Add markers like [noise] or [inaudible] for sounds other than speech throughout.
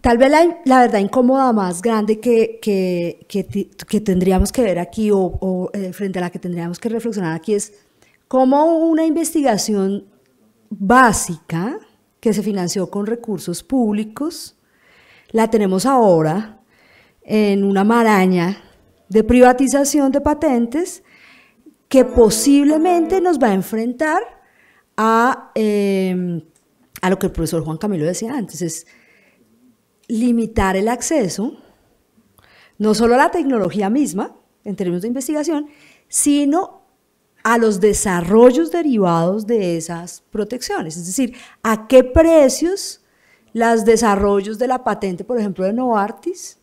Tal vez la, verdad incómoda más grande que, tendríamos que ver aquí o, eh, frente a la que tendríamos que reflexionar aquí es cómo una investigación básica que se financió con recursos públicos la tenemos ahora en una maraña de privatización de patentes que posiblemente nos va a enfrentar a, eh, a lo que el profesor Juan Camilo decía antes, limitar el acceso, no solo a la tecnología misma, en términos de investigación, sino a los desarrollos derivados de esas protecciones. Es decir, a qué precios los desarrollos de la patente, por ejemplo, de Novartis,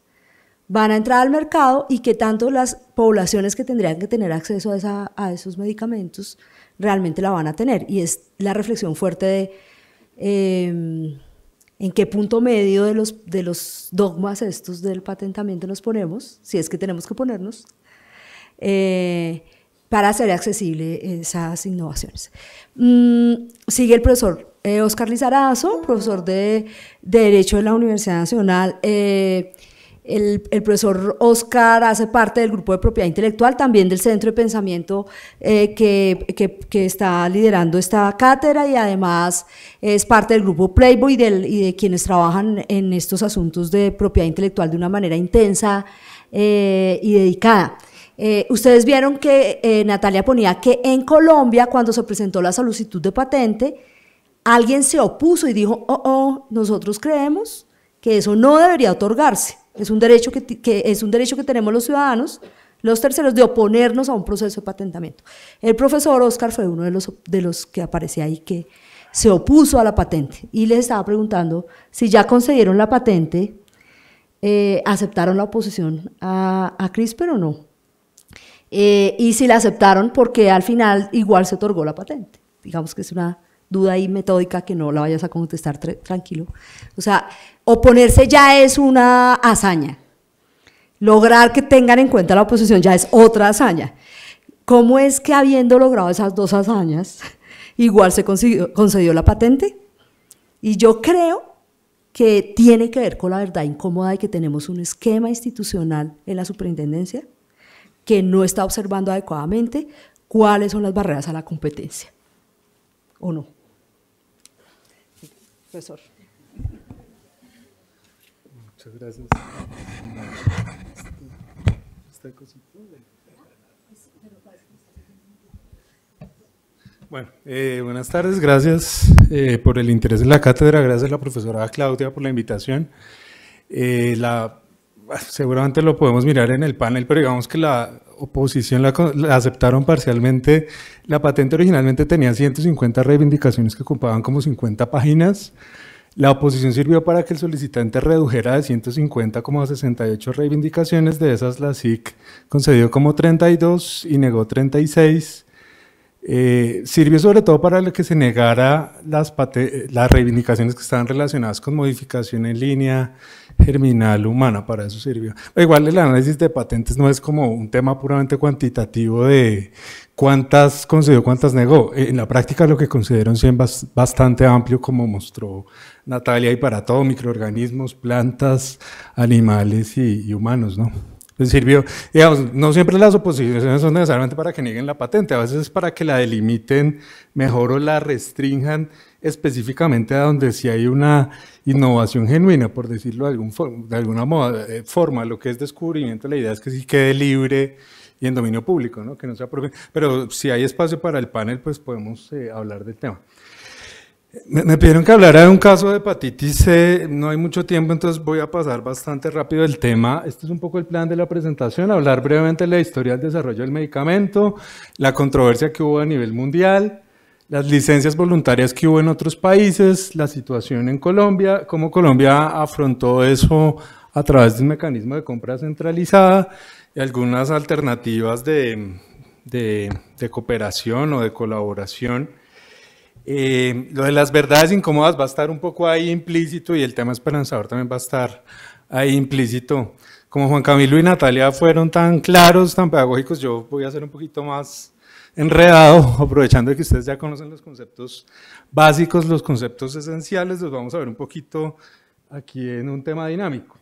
van a entrar al mercado y qué tanto las poblaciones que tendrían que tener acceso a, esos medicamentos realmente la van a tener. Y es la reflexión fuerte de... Em, en qué punto medio de los, de los dogmas estos del patentamiento nos ponemos, si es que tenemos que ponernos, eh, para hacer accesible esas innovaciones. Mm, sigue el profesor eh, Oscar Lizarazo, profesor de, Derecho de la Universidad Nacional. Eh, el, profesor Oscar hace parte del grupo de propiedad intelectual, también del centro de pensamiento eh, que, está liderando esta cátedra y además es parte del grupo Playboy y de quienes trabajan en estos asuntos de propiedad intelectual de una manera intensa eh, y dedicada. Eh, ustedes vieron que Natalia ponía que en Colombia, cuando se presentó la solicitud de patente, alguien se opuso y dijo, oh, oh, nosotros creemos que eso no debería otorgarse es un derecho que, es un derecho que tenemos los ciudadanos, los terceros, de oponernos a un proceso de patentamiento. El profesor Oscar fue uno de los, que aparecía ahí que se opuso a la patente y les estaba preguntando si ya concedieron la patente, eh, aceptaron la oposición a, a CRISPR o no. Eh, y si la aceptaron, porque al final igual se otorgó la patente. Digamos que es una duda ahí metódica que no la vayas a contestar tranquilo. O sea, oponerse ya es una hazaña. Lograr que tengan en cuenta la oposición ya es otra hazaña. ¿Cómo es que habiendo logrado esas dos hazañas, igual se concedió la patente? Y yo creo que tiene que ver con la verdad incómoda de que tenemos un esquema institucional en la superintendencia que no está observando adecuadamente cuáles son las barreras a la competencia. ¿O no? Muchas gracias. Bueno, eh, buenas tardes, gracias eh, por el interés de la cátedra, gracias a la profesora Claudia por la invitación. Eh, seguramente lo podemos mirar en el panel, pero digamos que la, oposición la, aceptaron parcialmente. La patente originalmente tenía 150 reivindicaciones que ocupaban como 50 páginas. La oposición sirvió para que el solicitante redujera de 150 como a 68 reivindicaciones, de esas la SIC concedió como 32 y negó 36. Eh, sirvió sobre todo para que se negara las, las reivindicaciones que estaban relacionadas con modificación en línea germinal humana, para eso sirvió. Igual el análisis de patentes no es como un tema puramente cuantitativo de cuántas concedió, cuántas negó. Eh, en la práctica lo que considero siempre bastante amplio, como mostró Natalia, y para todo, microorganismos, plantas, animales y humanos, ¿no? sirvió, digamos, no siempre las oposiciones son necesariamente para que nieguen la patente, a veces es para que la delimiten mejor o la restrinjan específicamente a donde si hay una innovación genuina, por decirlo de, alguna eh, forma, lo que es descubrimiento, la idea es que sí quede libre y en dominio público, que no sea Pero si hay espacio para el panel, pues podemos eh, hablar del tema. Me pidieron que hablara de un caso de hepatitis C, no hay mucho tiempo, entonces voy a pasar bastante rápido el tema. Este es un poco el plan de la presentación, hablar brevemente de la historia del desarrollo del medicamento, la controversia que hubo a nivel mundial, las licencias voluntarias que hubo en otros países, la situación en Colombia, cómo Colombia afrontó eso a través de un mecanismo de compra centralizada y algunas alternativas de, de, de cooperación o de colaboración eh, lo de las verdades incómodas va a estar un poco ahí implícito y el tema esperanzador también va a estar ahí implícito. Como Juan Camilo y Natalia fueron tan claros, tan pedagógicos, yo voy a ser un poquito más enredado, [laughs] aprovechando que ustedes ya conocen los conceptos básicos, los conceptos esenciales, los vamos a ver un poquito aquí en un tema dinámico.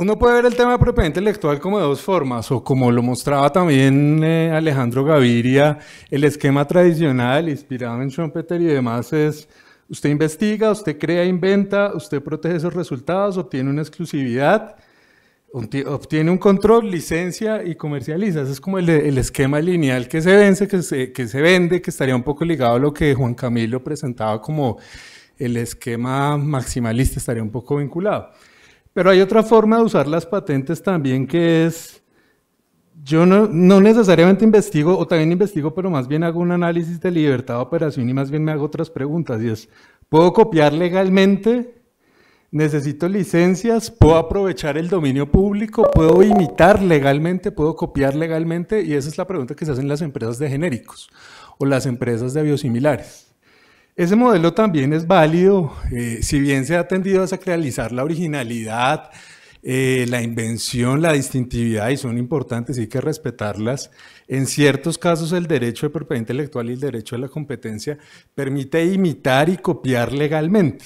Uno puede ver el tema de propiedad intelectual como de dos formas, o como lo mostraba también eh, Alejandro Gaviria, el esquema tradicional inspirado en Schumpeter y demás es, usted investiga, usted crea, inventa, usted protege esos resultados, obtiene una exclusividad, obtiene un control, licencia y comercializa. Ese es como el, esquema lineal que se vence, que que se vende, que estaría un poco ligado a lo que Juan Camilo presentaba como el esquema maximalista, estaría un poco vinculado. Pero hay otra forma de usar las patentes también que es, yo no, necesariamente investigo, o también investigo, pero más bien hago un análisis de libertad de operación y más bien me hago otras preguntas. Y es, ¿puedo copiar legalmente? ¿Necesito licencias? ¿Puedo aprovechar el dominio público? ¿Puedo imitar legalmente? ¿Puedo copiar legalmente? Y esa es la pregunta que se hacen las empresas de genéricos o las empresas de biosimilares. Ese modelo también es válido, eh, si bien se ha tendido a sacralizar la originalidad, eh, la invención, la distintividad, y son importantes, y hay que respetarlas. En ciertos casos, el derecho de propiedad intelectual y el derecho a la competencia permite imitar y copiar legalmente.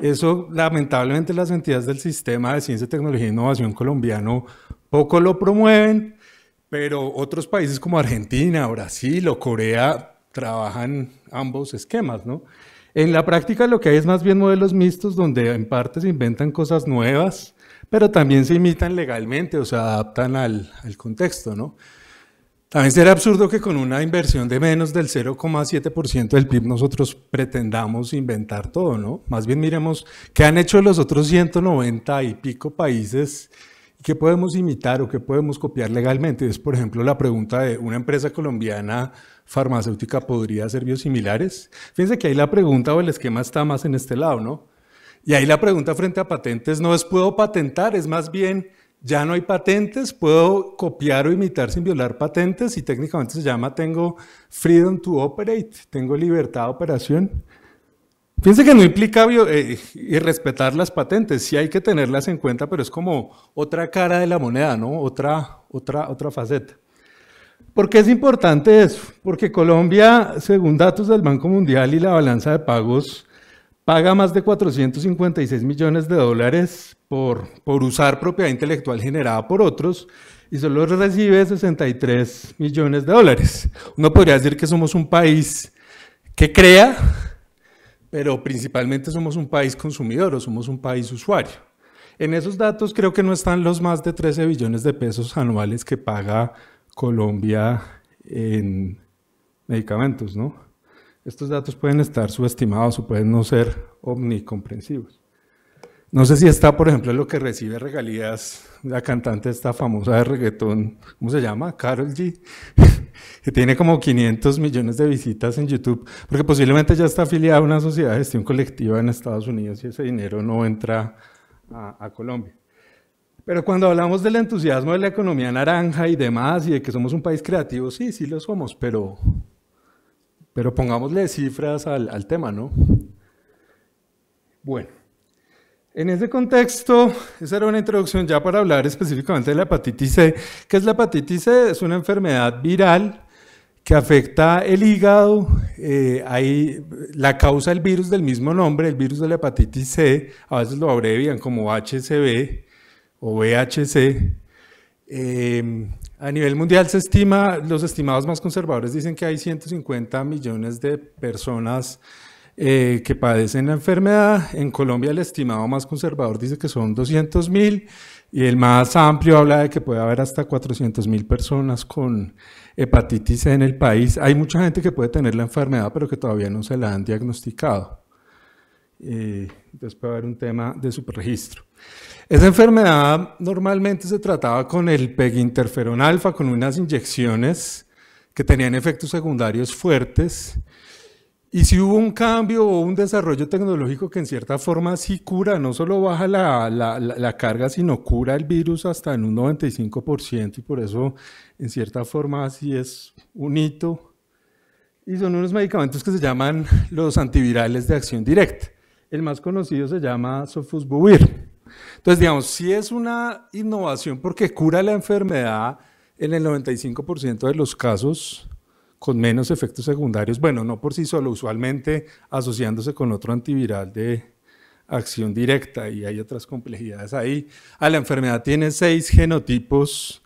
Eso, lamentablemente, las entidades del sistema de ciencia, tecnología e innovación colombiano poco lo promueven, pero otros países como Argentina, Brasil o Corea trabajan ambos esquemas, ¿no? En la práctica lo que hay es más bien modelos mixtos donde en parte se inventan cosas nuevas, pero también se imitan legalmente o se adaptan al, al contexto, ¿no? También será absurdo que con una inversión de menos del 0,7% del PIB nosotros pretendamos inventar todo, ¿no? Más bien miremos qué han hecho los otros 190 y pico países que podemos imitar o qué podemos copiar legalmente. Es, por ejemplo, la pregunta de una empresa colombiana farmacéutica podría hacer biosimilares. Fíjense que ahí la pregunta o el esquema está más en este lado, ¿no? Y ahí la pregunta frente a patentes no es puedo patentar, es más bien ya no hay patentes, puedo copiar o imitar sin violar patentes y técnicamente se llama tengo freedom to operate, tengo libertad de operación. Fíjense que no implica eh, irrespetar las patentes, sí hay que tenerlas en cuenta, pero es como otra cara de la moneda, ¿no? Otra, otra, otra faceta. ¿Por qué es importante eso? Porque Colombia, según datos del Banco Mundial y la balanza de pagos, paga más de 456 millones de dólares por, por usar propiedad intelectual generada por otros y solo recibe 63 millones de dólares. Uno podría decir que somos un país que crea pero principalmente somos un país consumidor o somos un país usuario. En esos datos creo que no están los más de 13 billones de pesos anuales que paga Colombia en medicamentos, ¿no? Estos datos pueden estar subestimados o pueden no ser omnicomprensivos. No sé si está, por ejemplo, lo que recibe regalías la cantante esta famosa de reggaetón, ¿cómo se llama? Carol G que tiene como 500 millones de visitas en YouTube, porque posiblemente ya está afiliada a una sociedad de gestión colectiva en Estados Unidos y ese dinero no entra a, Colombia. Pero cuando hablamos del entusiasmo de la economía naranja y demás, y de que somos un país creativo, sí, sí lo somos, pero, pero pongámosle cifras al tema, ¿no? Bueno, en ese contexto, esa era una introducción ya para hablar específicamente de la hepatitis C. ¿Qué es la hepatitis C? Es una enfermedad viral que afecta el hígado. hay, eh, la causa del virus del mismo nombre, el virus de la hepatitis C. A veces lo abrevian como HCV o VHC. Em, a nivel mundial se estima, los estimados más conservadores dicen que hay 150 millones de personas eh, que padecen la enfermedad. En Colombia el estimado más conservador dice que son 200.000 y el más amplio habla de que puede haber hasta 400.000 personas con hepatitis en el país. Hay mucha gente que puede tener la enfermedad pero que todavía no se la han diagnosticado. Eh, entonces puede haber un tema de superregistro. Esa enfermedad normalmente se trataba con el interferón alfa, con unas inyecciones que tenían efectos secundarios fuertes y si hubo un cambio o un desarrollo tecnológico que en cierta forma sí cura, no solo baja la, la, carga, sino cura el virus hasta en un 95% y por eso en cierta forma sí es un hito. Y son unos medicamentos que se llaman los antivirales de acción directa. El más conocido se llama sofusbuvir. Entonces, digamos, sí es una innovación porque cura la enfermedad en el 95% de los casos, con menos efectos secundarios, bueno, no por sí solo, usualmente asociándose con otro antiviral de acción directa y hay otras complejidades ahí. A la enfermedad tiene seis genotipos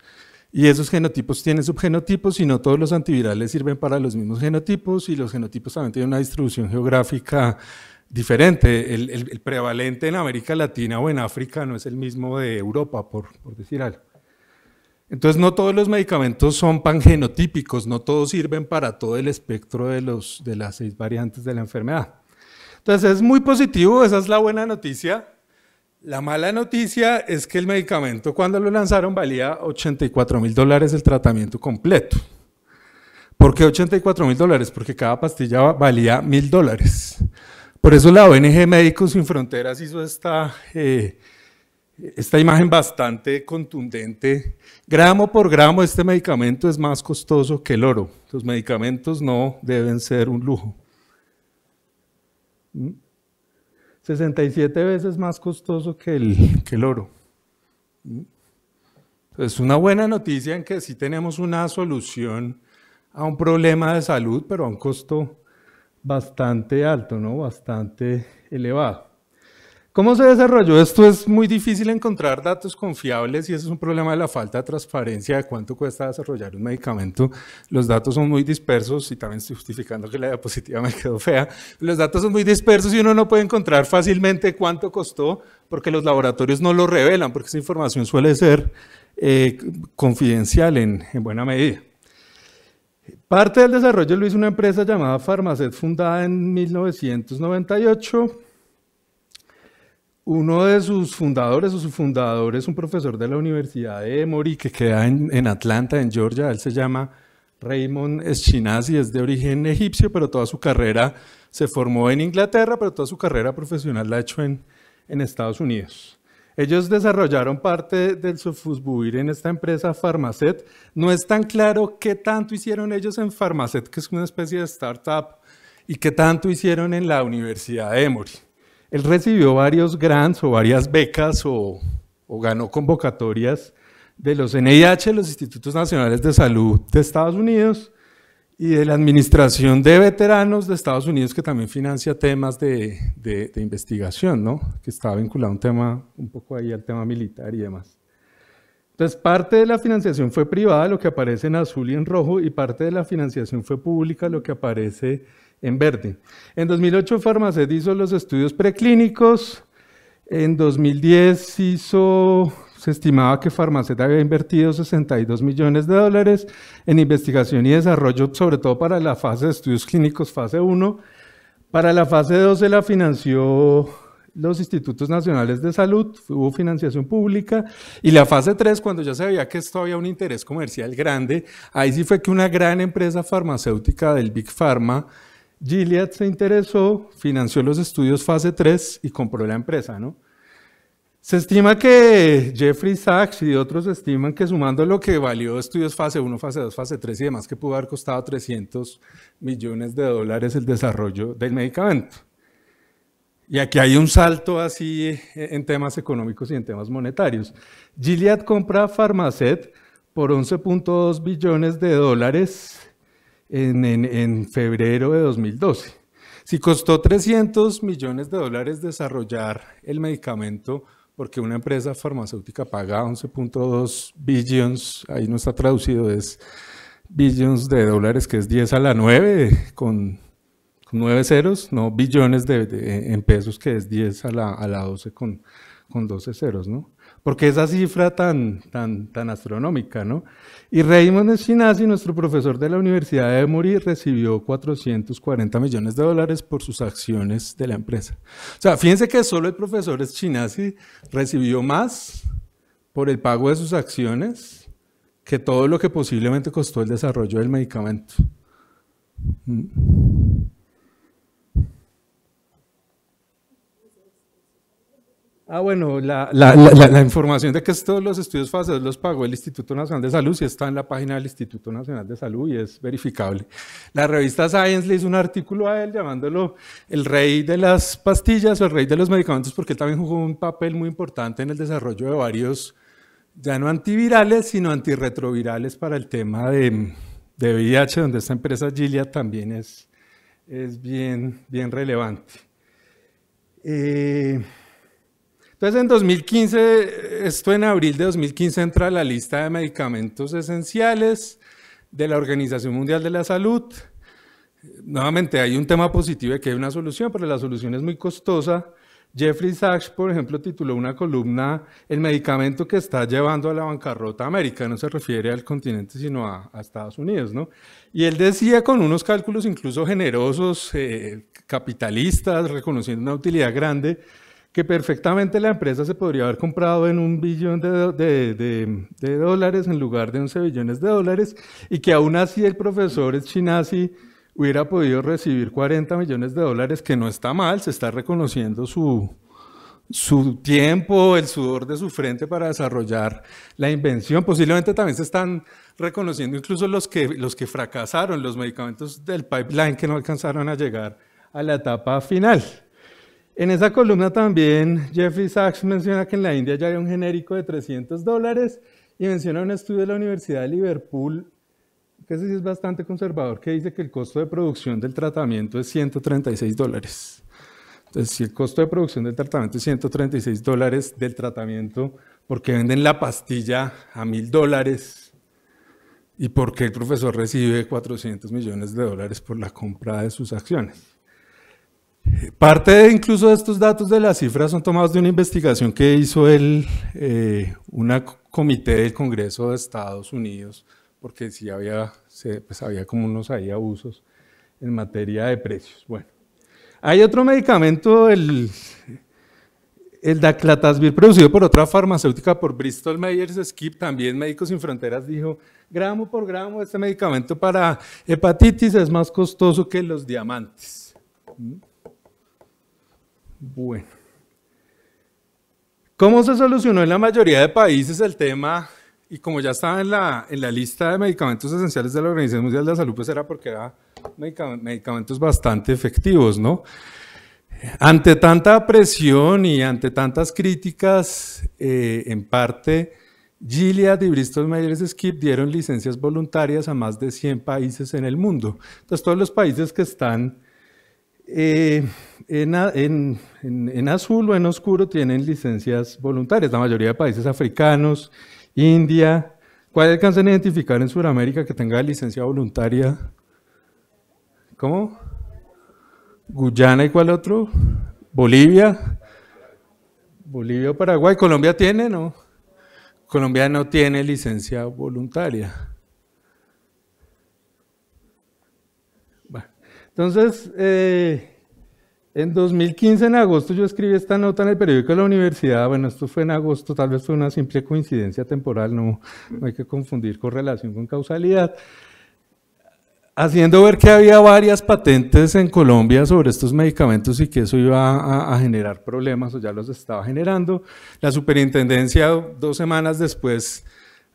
y esos genotipos tienen subgenotipos y no todos los antivirales sirven para los mismos genotipos y los genotipos también tienen una distribución geográfica diferente. El, prevalente en América Latina o en África no es el mismo de Europa, por decir algo. Entonces, no todos los medicamentos son pangenotípicos, no todos sirven para todo el espectro de, los, de las seis variantes de la enfermedad. Entonces, es muy positivo, esa es la buena noticia. La mala noticia es que el medicamento, cuando lo lanzaron, valía 84 mil dólares el tratamiento completo. ¿Por qué 84 mil dólares? Porque cada pastilla valía mil dólares. Por eso la ONG Médicos Sin Fronteras hizo esta eh, esta imagen bastante contundente. Gramo por gramo este medicamento es más costoso que el oro. Los medicamentos no deben ser un lujo. 67 mm. veces más costoso que el, oro. Mm. Es una buena noticia en que sí tenemos una solución a un problema de salud, pero a un costo bastante alto, ¿no? Bastante elevado. ¿Cómo se desarrolló? Esto es muy difícil encontrar datos confiables y eso es un problema de la falta de transparencia de cuánto cuesta desarrollar un medicamento. Los datos son muy dispersos y también estoy justificando que la diapositiva me quedó fea. Los datos son muy dispersos y uno no puede encontrar fácilmente cuánto costó porque los laboratorios no lo revelan, porque esa información suele ser eh, confidencial en, buena medida. Parte del desarrollo lo hizo una empresa llamada Farmacet, fundada en 1998 uno de sus fundadores o su fundador es un profesor de la Universidad de Emory que queda en, Atlanta, en Georgia. Él se llama Raymond Eschinazi, es de origen egipcio, pero toda su carrera se formó en Inglaterra, pero toda su carrera profesional la ha hecho en, Estados Unidos. Ellos desarrollaron parte del sofusbuir en esta empresa Pharmacet. No es tan claro qué tanto hicieron ellos en Pharmacet, que es una especie de startup, y qué tanto hicieron en la Universidad de Emory. Él recibió varios grants o varias becas o, ganó convocatorias de los NIH, los Institutos Nacionales de Salud de Estados Unidos, y de la Administración de Veteranos de Estados Unidos, que también financia temas de, investigación, ¿no? que está vinculado a un tema, un poco ahí al tema militar y demás. Entonces, parte de la financiación fue privada, lo que aparece en azul y en rojo, y parte de la financiación fue pública, lo que aparece en verde. En 2008 Farmacet hizo los estudios preclínicos. En 2010 hizo, se estimaba que Farmacet había invertido 62 millones de dólares en investigación y desarrollo, sobre todo para la fase de estudios clínicos, fase 1. Para la fase 2 se la financió los institutos nacionales de salud, hubo financiación pública, y la fase 3, cuando ya se veía que esto había un interés comercial grande, ahí sí fue que una gran empresa farmacéutica del Big Pharma Gilead se interesó, financió los estudios fase 3 y compró la empresa, ¿no? Se estima que Jeffrey Sachs y otros estiman que sumando lo que valió estudios fase 1, fase 2, fase 3 y demás, que pudo haber costado 300 millones de dólares el desarrollo del medicamento. Y aquí hay un salto así eh, en temas económicos y en temas monetarios. Gilead compra Pharmacet por 11.2 billones de dólares en, en, en febrero de 2012. Si costó 300 millones de dólares desarrollar el medicamento, porque una empresa farmacéutica paga 11.2 billions, ahí no está traducido, es billions de dólares, que es 10 a la 9, con, 9 ceros, no billones de, en pesos, que es 10 a la, a la 12 con, con 12 ceros, ¿no? porque esa cifra tan, tan, tan astronómica, ¿no? Y Raymond Chinasi, nuestro profesor de la Universidad de Emory, recibió 440 millones de dólares por sus acciones de la empresa. O sea, fíjense que solo el profesor Chinasi recibió más por el pago de sus acciones que todo lo que posiblemente costó el desarrollo del medicamento. Mm. Ah, bueno, la, información de que todos los estudios faseos los pagó el Instituto Nacional de Salud, sí está en la página del Instituto Nacional de Salud y es verificable. La revista Science le hizo un artículo a él llamándolo el rey de las pastillas o el rey de los medicamentos, porque él también jugó un papel muy importante en el desarrollo de varios, ya no antivirales, sino antirretrovirales para el tema de, de VIH, donde esta empresa Gilead también es, es bien, bien relevante. Eh, entonces en 2015, eh, esto en abril de 2015 entra la lista de medicamentos esenciales de la Organización Mundial de la Salud. Nuevamente hay un tema positivo de que hay una solución, pero la solución es muy costosa. Jeffrey Sachs, por ejemplo, tituló una columna El medicamento que está llevando a la bancarrota a América, no se refiere al continente sino a, Estados Unidos, ¿no? Y él decía con unos cálculos incluso generosos, eh, capitalistas, reconociendo una utilidad grande, que perfectamente la empresa se podría haber comprado en un billón de, dólares en lugar de 11 billones de dólares y que aún así el profesor Chinasi hubiera podido recibir 40 millones de dólares, que no está mal, se está reconociendo su, tiempo, el sudor de su frente para desarrollar la invención. Posiblemente también se están reconociendo incluso los que, los que fracasaron, los medicamentos del pipeline que no alcanzaron a llegar a la etapa final. En esa columna también Jeffrey Sachs menciona que en la India ya hay un genérico de 300 dólares y menciona un estudio de la Universidad de Liverpool, que es bastante conservador, que dice que el costo de producción del tratamiento es 136 dólares. Entonces, si el costo de producción del tratamiento es 136 dólares del tratamiento, porque venden la pastilla a mil dólares? ¿Y por qué el profesor recibe 400 millones de dólares por la compra de sus acciones? Parte de incluso de estos datos de las cifras son tomados de una investigación que hizo el, eh, comité del Congreso de Estados Unidos, porque sí había, se pues había como unos ahí abusos en materia de precios. Bueno, hay otro medicamento, el, el Daclatasvir, producido por otra farmacéutica, por Bristol Myers skip también Médicos Sin Fronteras dijo, gramo por gramo, este medicamento para hepatitis es más costoso que los diamantes. ¿Mm? Bueno. ¿Cómo se solucionó en la mayoría de países el tema? Y como ya estaba en la, lista de medicamentos esenciales de la Organización Mundial de la Salud, pues era porque era medicamentos bastante efectivos, ¿no? Ante tanta presión y ante tantas críticas, eh, en parte, Gilead y Bristol Myers skip dieron licencias voluntarias a más de 100 países en el mundo. Entonces, todos los países que están eh, en, azul o en oscuro tienen licencias voluntarias, la mayoría de países africanos, India. ¿Cuál alcanzan a identificar en Sudamérica que tenga licencia voluntaria? ¿Cómo? Guyana y cuál otro? Bolivia. Bolivia o Paraguay. ¿Colombia tiene? No. Colombia no tiene licencia voluntaria. Entonces, eh, en 2015, en agosto, yo escribí esta nota en el periódico de la universidad. Bueno, esto fue en agosto, tal vez fue una simple coincidencia temporal, no, hay que confundir correlación con causalidad. Haciendo ver que había varias patentes en Colombia sobre estos medicamentos y que eso iba a, a generar problemas o ya los estaba generando. La superintendencia, dos semanas después,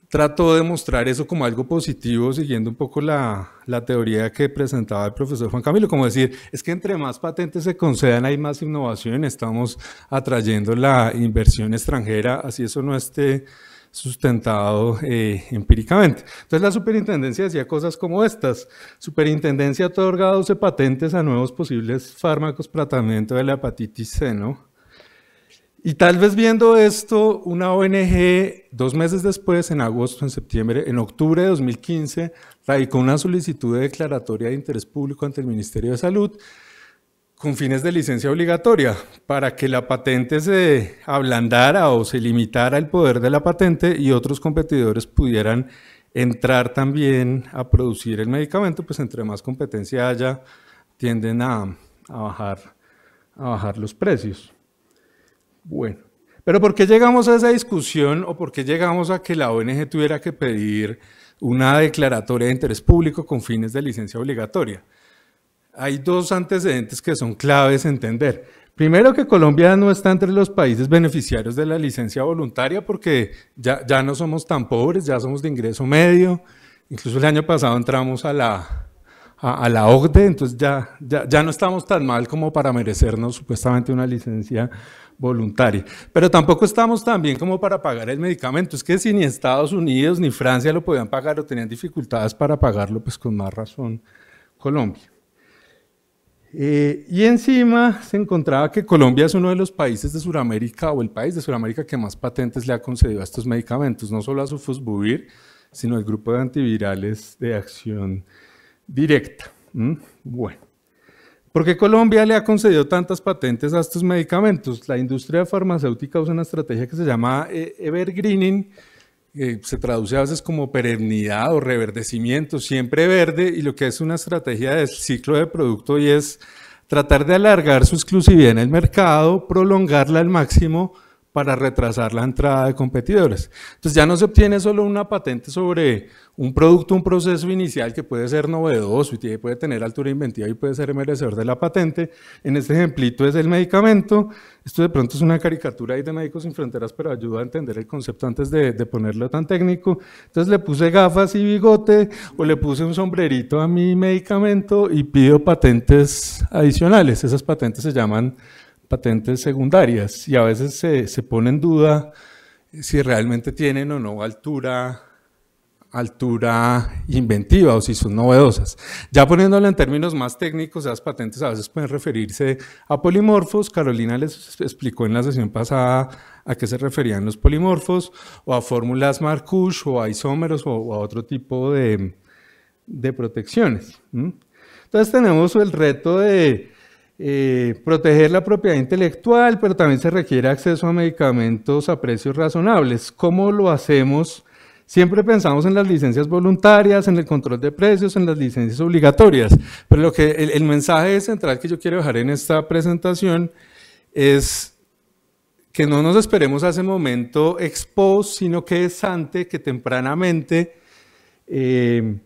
trato de mostrar eso como algo positivo, siguiendo un poco la, teoría que presentaba el profesor Juan Camilo, como decir, es que entre más patentes se concedan hay más innovación, estamos atrayendo la inversión extranjera, así eso no esté sustentado eh, empíricamente. Entonces la superintendencia decía cosas como estas, superintendencia otorga 12 patentes a nuevos posibles fármacos tratamiento de la hepatitis C, ¿no? Y tal vez viendo esto, una ONG dos meses después, en agosto, en septiembre, en octubre de 2015, radicó una solicitud de declaratoria de interés público ante el Ministerio de Salud con fines de licencia obligatoria, para que la patente se ablandara o se limitara el poder de la patente y otros competidores pudieran entrar también a producir el medicamento, pues entre más competencia haya, tienden a, a bajar los precios. Bueno, pero ¿por qué llegamos a esa discusión o por qué llegamos a que la ONG tuviera que pedir una declaratoria de interés público con fines de licencia obligatoria? Hay dos antecedentes que son claves entender. Primero que Colombia no está entre los países beneficiarios de la licencia voluntaria porque ya, no somos tan pobres, ya somos de ingreso medio. Incluso el año pasado entramos a la, a, la OCDE, entonces ya, ya, ya no estamos tan mal como para merecernos supuestamente una licencia voluntaria. Pero tampoco estamos tan bien como para pagar el medicamento. Es que si ni Estados Unidos ni Francia lo podían pagar o tenían dificultades para pagarlo, pues con más razón Colombia. Eh, y encima se encontraba que Colombia es uno de los países de Sudamérica o el país de Sudamérica que más patentes le ha concedido a estos medicamentos, no solo a su Fusbuvir, sino al grupo de antivirales de acción directa. ¿Mm? Bueno. ¿Por qué Colombia le ha concedido tantas patentes a estos medicamentos? La industria farmacéutica usa una estrategia que se llama eh, evergreening, que se traduce a veces como perennidad o reverdecimiento, siempre verde, y lo que es una estrategia del ciclo de producto y es tratar de alargar su exclusividad en el mercado, prolongarla al máximo para retrasar la entrada de competidores. Entonces ya no se obtiene solo una patente sobre un producto, un proceso inicial que puede ser novedoso y puede tener altura inventiva y puede ser merecedor de la patente. En este ejemplito es el medicamento. Esto de pronto es una caricatura ahí de Médicos Sin Fronteras, pero ayuda a entender el concepto antes de, de ponerlo tan técnico. Entonces le puse gafas y bigote o le puse un sombrerito a mi medicamento y pido patentes adicionales. Esas patentes se llaman patentes secundarias y a veces se, pone en duda si realmente tienen o no altura, altura inventiva o si son novedosas. Ya poniéndola en términos más técnicos, esas patentes a veces pueden referirse a polimorfos. Carolina les explicó en la sesión pasada a qué se referían los polimorfos, o a fórmulas marcus o a isómeros, o, a otro tipo de, de protecciones. Entonces tenemos el reto de eh, proteger la propiedad intelectual, pero también se requiere acceso a medicamentos a precios razonables. ¿Cómo lo hacemos? Siempre pensamos en las licencias voluntarias, en el control de precios, en las licencias obligatorias, pero lo que el, mensaje central que yo quiero dejar en esta presentación es que no nos esperemos a ese momento ex sino que es antes que tempranamente eh,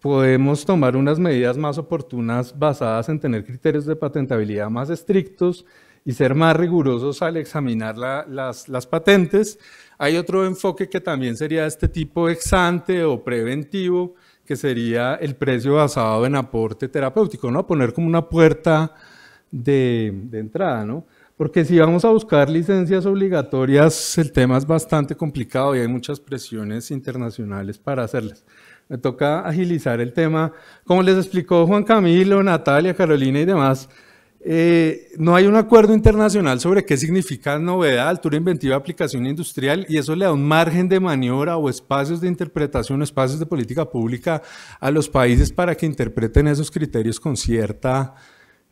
podemos tomar unas medidas más oportunas basadas en tener criterios de patentabilidad más estrictos y ser más rigurosos al examinar las, patentes. Hay otro enfoque que también sería este tipo exante o preventivo, que sería el precio basado en aporte terapéutico, ¿no? Poner como una puerta de, de entrada, ¿no? Porque si vamos a buscar licencias obligatorias, el tema es bastante complicado y hay muchas presiones internacionales para hacerlas me toca agilizar el tema. Como les explicó Juan Camilo, Natalia, Carolina y demás, eh, no hay un acuerdo internacional sobre qué significa novedad, altura inventiva, aplicación industrial, y eso le da un margen de maniobra o espacios de interpretación, espacios de política pública a los países para que interpreten esos criterios con cierta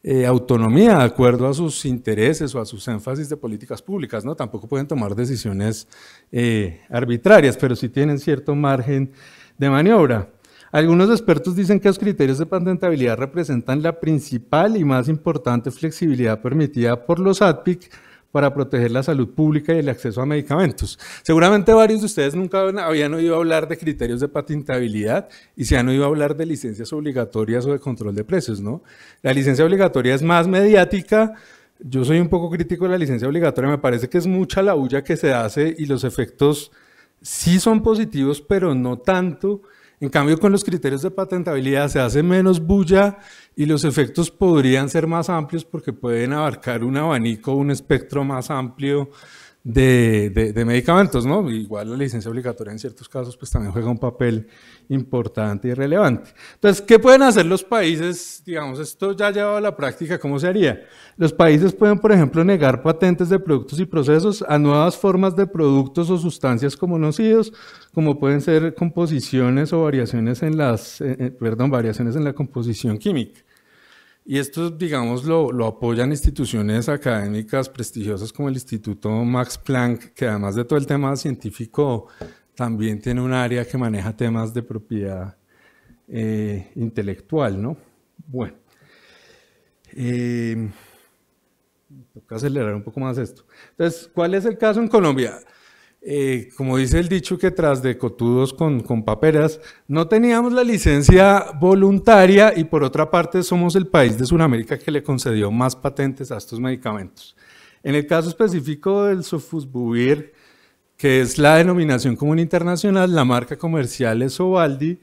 eh, autonomía, de acuerdo a sus intereses o a sus énfasis de políticas públicas. ¿no? Tampoco pueden tomar decisiones eh, arbitrarias, pero sí tienen cierto margen de maniobra. Algunos expertos dicen que los criterios de patentabilidad representan la principal y más importante flexibilidad permitida por los ADPIC para proteger la salud pública y el acceso a medicamentos. Seguramente varios de ustedes nunca habían oído hablar de criterios de patentabilidad y se han oído hablar de licencias obligatorias o de control de precios, ¿no? La licencia obligatoria es más mediática, yo soy un poco crítico de la licencia obligatoria, me parece que es mucha la bulla que se hace y los efectos sí son positivos, pero no tanto. En cambio, con los criterios de patentabilidad se hace menos bulla y los efectos podrían ser más amplios porque pueden abarcar un abanico, un espectro más amplio de, medicamentos, ¿no? Igual la licencia obligatoria en ciertos casos pues también juega un papel importante y relevante. Entonces, ¿qué pueden hacer los países? Digamos, esto ya llevado a la práctica, ¿cómo se haría? Los países pueden, por ejemplo, negar patentes de productos y procesos a nuevas formas de productos o sustancias conocidos, como pueden ser composiciones o variaciones en las, eh, eh, perdón, variaciones en la composición química. Y esto, digamos, lo, apoyan instituciones académicas prestigiosas como el Instituto Max Planck, que además de todo el tema científico también tiene un área que maneja temas de propiedad eh, intelectual, ¿no? Bueno. Eh, toca acelerar un poco más esto. Entonces, ¿cuál es el caso en Colombia? Eh, como dice el dicho que tras de cotudos con, con, paperas, no teníamos la licencia voluntaria y por otra parte somos el país de Sudamérica que le concedió más patentes a estos medicamentos. En el caso específico del sofusbuvir, que es la denominación común internacional, la marca comercial es Ovaldi.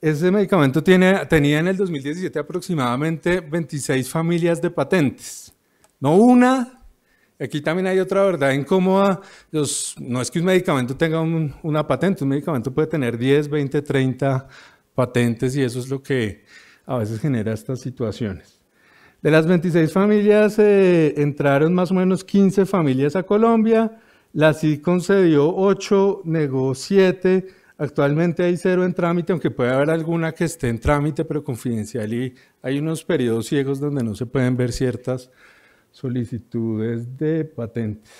Ese medicamento tiene, tenía en el 2017 aproximadamente 26 familias de patentes. No una, Aquí también hay otra verdad incómoda. no es que un medicamento tenga una patente, un medicamento puede tener 10, 20, 30 patentes y eso es lo que a veces genera estas situaciones. De las 26 familias eh, entraron más o menos 15 familias a Colombia, la CID concedió 8, negó 7. Actualmente hay cero en trámite, aunque puede haber alguna que esté en trámite, pero confidencial. Y hay unos periodos ciegos donde no se pueden ver ciertas solicitudes de patentes.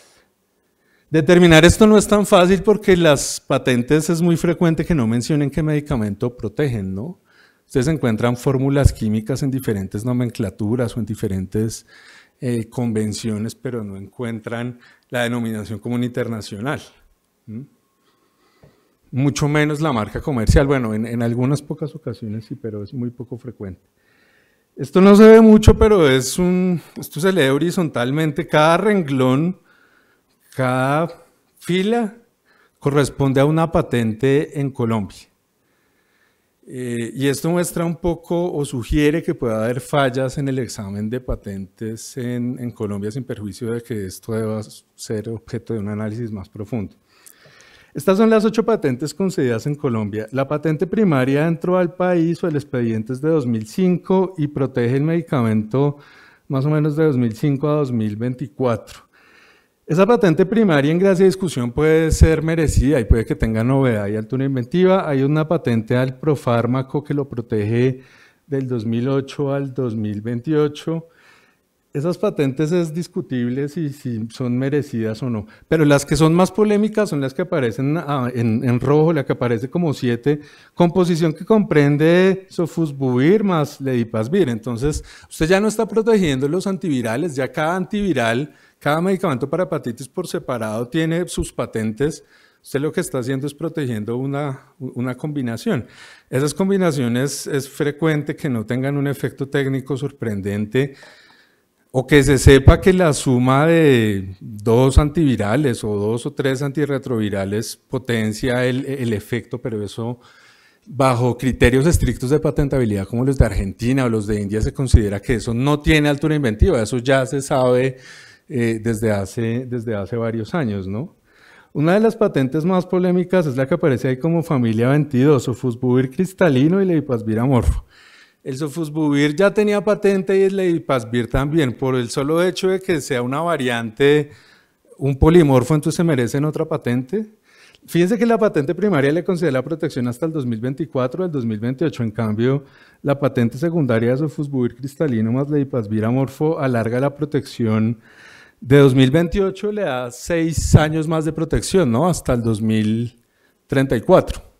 Determinar esto no es tan fácil porque las patentes es muy frecuente que no mencionen qué medicamento protegen, ¿no? Ustedes encuentran fórmulas químicas en diferentes nomenclaturas o en diferentes eh, convenciones, pero no encuentran la denominación común internacional. Mucho menos la marca comercial. Bueno, en, en algunas pocas ocasiones sí, pero es muy poco frecuente. Esto no se ve mucho, pero es un, esto se lee horizontalmente. Cada renglón, cada fila corresponde a una patente en Colombia. Eh, y esto muestra un poco o sugiere que pueda haber fallas en el examen de patentes en, Colombia sin perjuicio de que esto deba ser objeto de un análisis más profundo. Estas son las ocho patentes concedidas en Colombia. La patente primaria entró al país o el expediente es de 2005 y protege el medicamento más o menos de 2005 a 2024. Esa patente primaria en gracia de discusión puede ser merecida y puede que tenga novedad y altura inventiva. Hay una patente al profármaco que lo protege del 2008 al 2028 esas patentes es discutible si, si, son merecidas o no, pero las que son más polémicas son las que aparecen ah, en, rojo, la que aparece como siete, composición que comprende sofusbuir más ledipasvir. Entonces, usted ya no está protegiendo los antivirales, ya cada antiviral, cada medicamento para hepatitis por separado tiene sus patentes. Usted lo que está haciendo es protegiendo una, una combinación. Esas combinaciones es frecuente que no tengan un efecto técnico sorprendente o que se sepa que la suma de dos antivirales o dos o tres antirretrovirales potencia el, efecto, pero eso bajo criterios estrictos de patentabilidad como los de Argentina o los de India se considera que eso no tiene altura inventiva, eso ya se sabe eh, desde, hace, desde hace varios años, ¿no? Una de las patentes más polémicas es la que aparece ahí como familia 22, o cristalino y leipasvir amorfo. El sofusbuvir ya tenía patente y el leipasvir también, por el solo hecho de que sea una variante, un polimorfo, entonces se merecen otra patente. Fíjense que la patente primaria le concede la protección hasta el 2024, el 2028. En cambio, la patente secundaria de cristalino más leipasvir amorfo alarga la protección de 2028, le da seis años más de protección, ¿no? Hasta el 2034.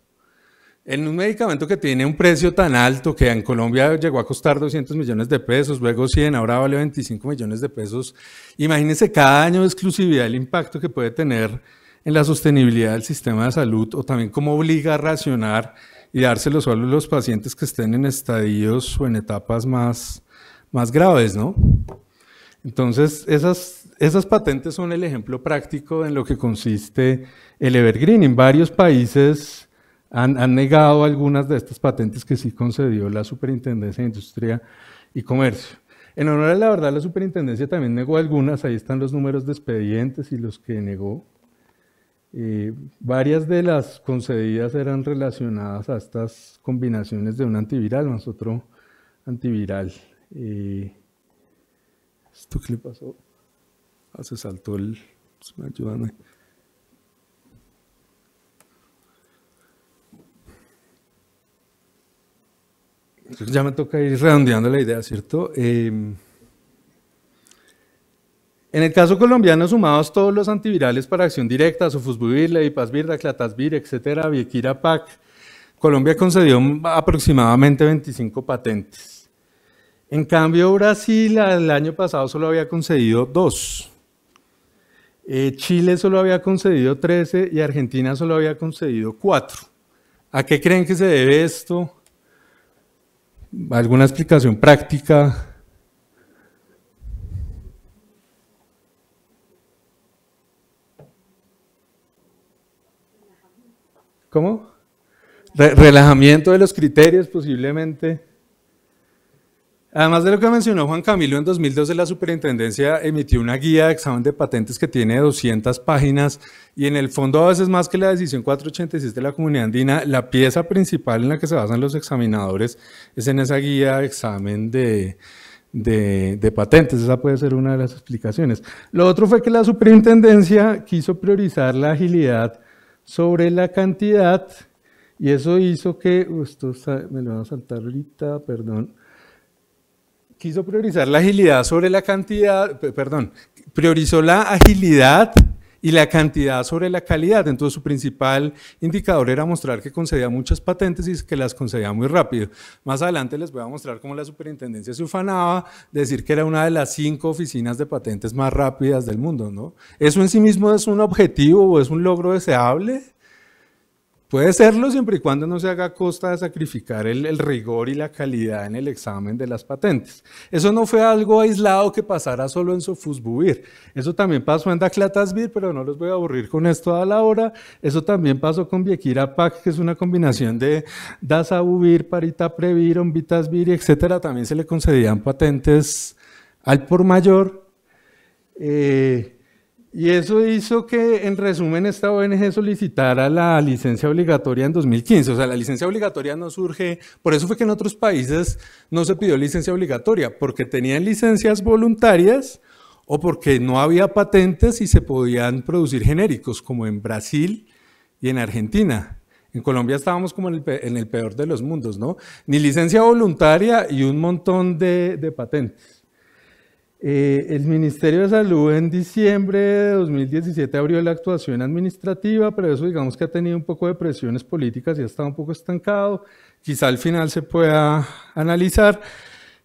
En un medicamento que tiene un precio tan alto que en Colombia llegó a costar 200 millones de pesos, luego 100, ahora vale 25 millones de pesos, imagínense cada año de exclusividad el impacto que puede tener en la sostenibilidad del sistema de salud o también cómo obliga a racionar y dárselo solo a los pacientes que estén en estadios o en etapas más, más graves, ¿no? Entonces, esas, esas patentes son el ejemplo práctico en lo que consiste el evergreen. En varios países han, negado algunas de estas patentes que sí concedió la Superintendencia de Industria y Comercio. En honor a la verdad, la Superintendencia también negó algunas, ahí están los números de expedientes y los que negó. Eh, varias de las concedidas eran relacionadas a estas combinaciones de un antiviral más otro antiviral. Eh, ¿Esto qué le pasó? Ah, se saltó el... Ayúdame. ya me toca ir redondeando la idea, ¿cierto? Em, en el caso colombiano, sumados todos los antivirales para acción directa, Sofusbuvir, Levipasvir, clatasvir, etcétera, Viequira, PAC, Colombia concedió aproximadamente 25 patentes. En cambio, Brasil el año pasado solo había concedido 2. Eh, Chile solo había concedido 13 y Argentina solo había concedido 4. ¿A qué creen que se debe esto? alguna explicación práctica. ¿Cómo? relajamiento de los criterios posiblemente. Además de lo que mencionó Juan Camilo, en 2012 la superintendencia emitió una guía de examen de patentes que tiene 200 páginas y en el fondo a veces más que la decisión 486 de la comunidad andina, la pieza principal en la que se basan los examinadores es en esa guía de examen de, patentes. Esa puede ser una de las explicaciones. Lo otro fue que la superintendencia quiso priorizar la agilidad sobre la cantidad y eso hizo que, esto me lo van a saltar ahorita, perdón, quiso priorizar la agilidad sobre la cantidad, perdón, priorizó la agilidad y la cantidad sobre la calidad. Entonces su principal indicador era mostrar que concedía muchas patentes y que las concedía muy rápido. Más adelante les voy a mostrar cómo la superintendencia se ufanaba, decir que era una de las cinco oficinas de patentes más rápidas del mundo. ¿no? ¿Eso en sí mismo es un objetivo o es un logro deseable? Puede serlo siempre y cuando no se haga costa de sacrificar el, rigor y la calidad en el examen de las patentes. Eso no fue algo aislado que pasara solo en Sofusbuvir. Eso también pasó en Daclatasvir, pero no los voy a aburrir con esto a la hora. Eso también pasó con viequirapac, que es una combinación de Dasabuvir, Paritaprevir, Ombitasbir, etcétera. También se le concedían patentes al por mayor. Eh, y eso hizo que, en resumen, esta ONG solicitara la licencia obligatoria en 2015. O sea, la licencia obligatoria no surge, por eso fue que en otros países no se pidió licencia obligatoria, porque tenían licencias voluntarias o porque no había patentes y se podían producir genéricos, como en Brasil y en Argentina. En Colombia estábamos como en el, peor de los mundos, ¿no? Ni licencia voluntaria y un montón de patentes. Eh, el Ministerio de Salud en diciembre de 2017 abrió la actuación administrativa, pero eso digamos que ha tenido un poco de presiones políticas y ha estado un poco estancado. Quizá al final se pueda analizar.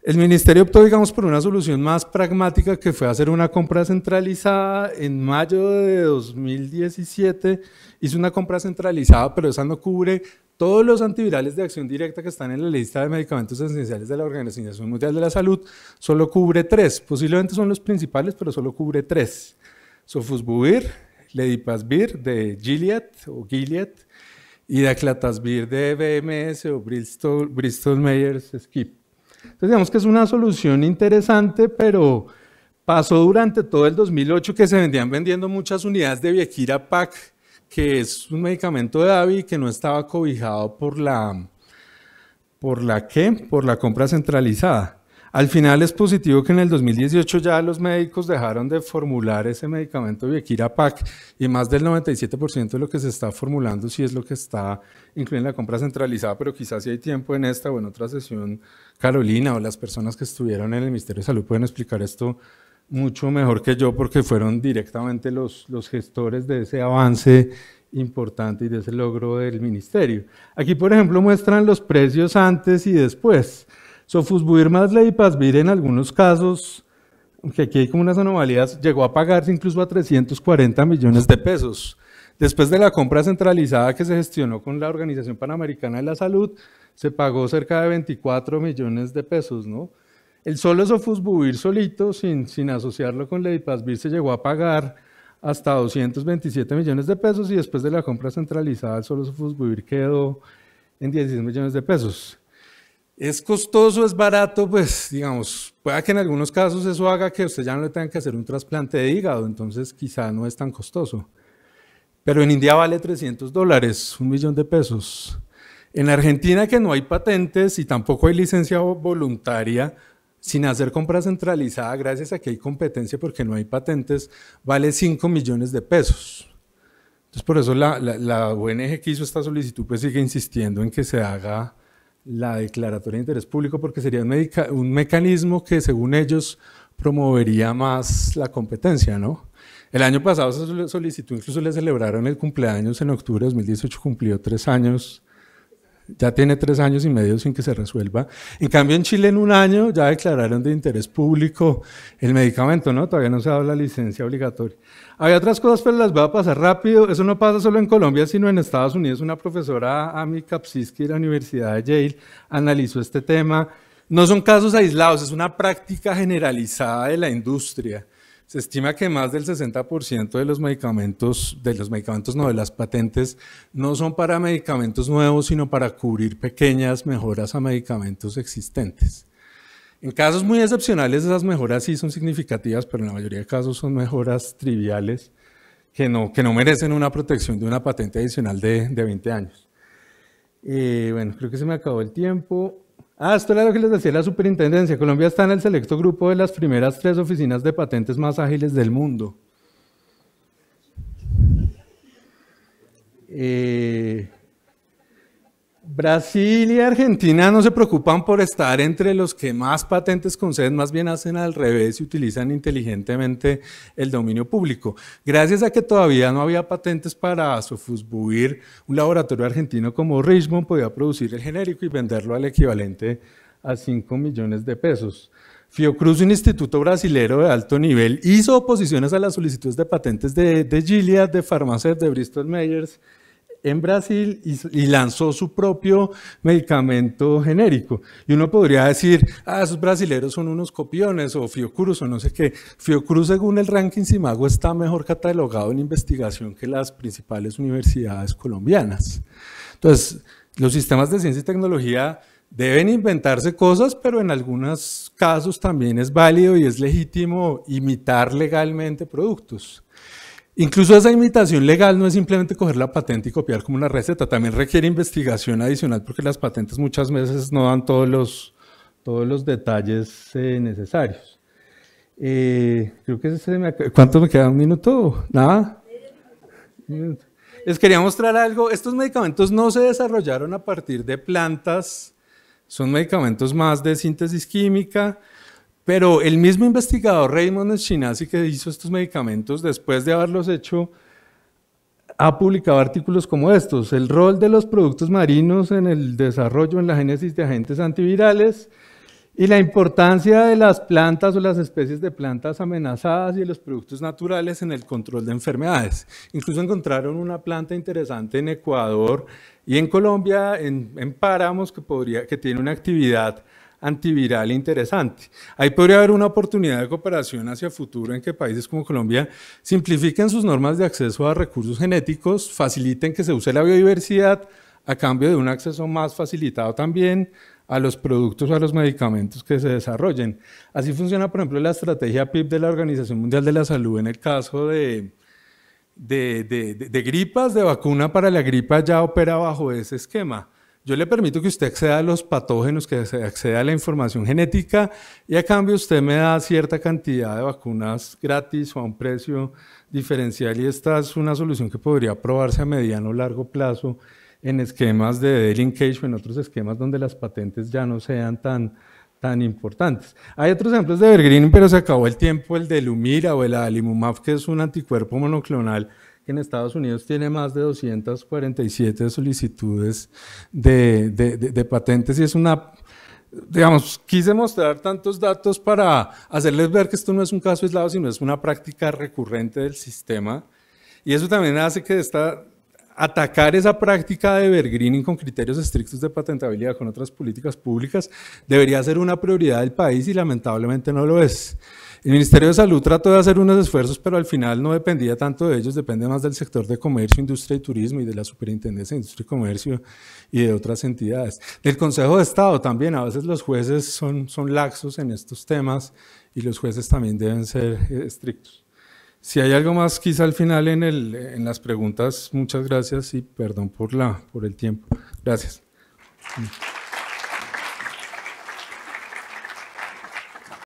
El ministerio optó, digamos, por una solución más pragmática que fue hacer una compra centralizada. En mayo de 2017 hizo una compra centralizada, pero esa no cubre todos los antivirales de acción directa que están en la lista de medicamentos esenciales de la Organización Mundial de la Salud solo cubre tres. Posiblemente son los principales, pero solo cubre tres. Sofosbuvir, Ledipasvir de Gilead o Gilead y Daclatasvir de BMS o Bristol, Bristol Myers Entonces digamos que es una solución interesante, pero pasó durante todo el 2008 que se vendían vendiendo muchas unidades de Viekira Pack que es un medicamento de AVI que no estaba cobijado por la, ¿por la qué? Por la compra centralizada. Al final es positivo que en el 2018 ya los médicos dejaron de formular ese medicamento Viequira PAC y más del 97% de lo que se está formulando sí es lo que está incluido en la compra centralizada, pero quizás si hay tiempo en esta o en otra sesión, Carolina o las personas que estuvieron en el Ministerio de Salud pueden explicar esto mucho mejor que yo porque fueron directamente los, gestores de ese avance importante y de ese logro del ministerio. Aquí, por ejemplo, muestran los precios antes y después. Sofusbuir más Pazvir en algunos casos, aunque aquí hay como unas anomalías, llegó a pagarse incluso a 340 millones de pesos. Después de la compra centralizada que se gestionó con la Organización Panamericana de la Salud, se pagó cerca de 24 millones de pesos, ¿no? El solo sofusbuvir solito, sin, asociarlo con Ledipasvir, se llegó a pagar hasta 227 millones de pesos y después de la compra centralizada, el solo sofusbuvir quedó en 16 millones de pesos. ¿Es costoso? ¿Es barato? Pues, digamos, pueda que en algunos casos eso haga que usted ya no le tenga que hacer un trasplante de hígado, entonces quizá no es tan costoso. Pero en India vale 300 dólares, un millón de pesos. En Argentina, que no hay patentes y tampoco hay licencia voluntaria, sin hacer compra centralizada, gracias a que hay competencia porque no hay patentes, vale 5 millones de pesos. Entonces, por eso la, ONG que hizo esta solicitud pues sigue insistiendo en que se haga la declaratoria de interés público porque sería un, un mecanismo que según ellos promovería más la competencia, ¿no? El año pasado se solicitó, incluso le celebraron el cumpleaños en octubre de 2018, cumplió tres años ya tiene tres años y medio sin que se resuelva. En cambio, en Chile en un año ya declararon de interés público el medicamento, ¿no? Todavía no se ha dado la licencia obligatoria. Había otras cosas, pero las voy a pasar rápido. Eso no pasa solo en Colombia, sino en Estados Unidos. Una profesora, Amy Kapsiski, de la Universidad de Yale, analizó este tema. No son casos aislados, es una práctica generalizada de la industria. Se estima que más del 60% de los medicamentos, de los medicamentos no, las patentes, no son para medicamentos nuevos, sino para cubrir pequeñas mejoras a medicamentos existentes. En casos muy excepcionales, esas mejoras sí son significativas, pero en la mayoría de casos son mejoras triviales que no, merecen una protección de una patente adicional de, 20 años. Eh, bueno, creo que se me acabó el tiempo. Ah, esto era lo que les decía la superintendencia. Colombia está en el selecto grupo de las primeras tres oficinas de patentes más ágiles del mundo. Eh, Brasil y Argentina no se preocupan por estar entre los que más patentes conceden, más bien hacen al revés y utilizan inteligentemente el dominio público. Gracias a que todavía no había patentes para sofusbuir, un laboratorio argentino como Richmond podía producir el genérico y venderlo al equivalente a 5 millones de pesos. Fiocruz, un instituto brasilero de alto nivel, hizo oposiciones a las solicitudes de patentes de, de Gilead, de Pharmacet, de Bristol Myers en Brasil y, lanzó su propio medicamento genérico. Y uno podría decir, ah, esos brasileros son unos copiones o Fiocruz o no sé qué. Fiocruz, según el ranking Simago, está mejor catalogado en investigación que las principales universidades colombianas. Entonces, los sistemas de ciencia y tecnología deben inventarse cosas, pero en algunos casos también es válido y es legítimo imitar legalmente productos. Incluso esa imitación legal no es simplemente coger la patente y copiar como una receta, también requiere investigación adicional porque las patentes muchas veces no dan todos los, todos los detalles eh, necesarios. Eh, creo que ¿Cuánto me queda? ¿Un minuto? ¿Nada? Les quería mostrar algo. Estos medicamentos no se desarrollaron a partir de plantas, son medicamentos más de síntesis química. Pero el mismo investigador Raymond Eschinazzi que hizo estos medicamentos, después de haberlos hecho, ha publicado artículos como estos, el rol de los productos marinos en el desarrollo, en la génesis de agentes antivirales, y la importancia de las plantas o las especies de plantas amenazadas y de los productos naturales en el control de enfermedades. Incluso encontraron una planta interesante en Ecuador y en Colombia, en, en páramos, que tiene una actividad antiviral interesante. Ahí podría haber una oportunidad de cooperación hacia futuro en que países como Colombia simplifiquen sus normas de acceso a recursos genéticos, faciliten que se use la biodiversidad a cambio de un acceso más facilitado también a los productos, a los medicamentos que se desarrollen. Así funciona, por ejemplo, la estrategia PIB de la Organización Mundial de la Salud en el caso de gripas, de vacuna para la gripa ya opera bajo ese esquema. Yo le permito que usted acceda a los patógenos, que acceda a la información genética y a cambio usted me da cierta cantidad de vacunas gratis o a un precio diferencial y esta es una solución que podría probarse a mediano o largo plazo en esquemas de delinkage o en otros esquemas donde las patentes ya no sean tan, tan importantes. Hay otros ejemplos de Evergreen, pero se acabó el tiempo, el de Lumira o el Adalimumab, que es un anticuerpo monoclonal en Estados Unidos tiene más de 247 solicitudes de, patentes y es una digamos, quise mostrar tantos datos para hacerles ver que esto no es un caso aislado, sino es una práctica recurrente del sistema. Y eso también hace que esta, atacar esa práctica de evergreening con criterios estrictos de patentabilidad con otras políticas públicas debería ser una prioridad del país y lamentablemente no lo es. El Ministerio de Salud trató de hacer unos esfuerzos, pero al final no dependía tanto de ellos, depende más del sector de comercio, industria y turismo y de la Superintendencia de Industria y Comercio y de otras entidades. Del Consejo de Estado también, a veces los jueces son, son laxos en estos temas y los jueces también deben ser eh, estrictos. Si hay algo más, quizá al final en, las preguntas, muchas gracias y perdón por, la, por el tiempo. Gracias.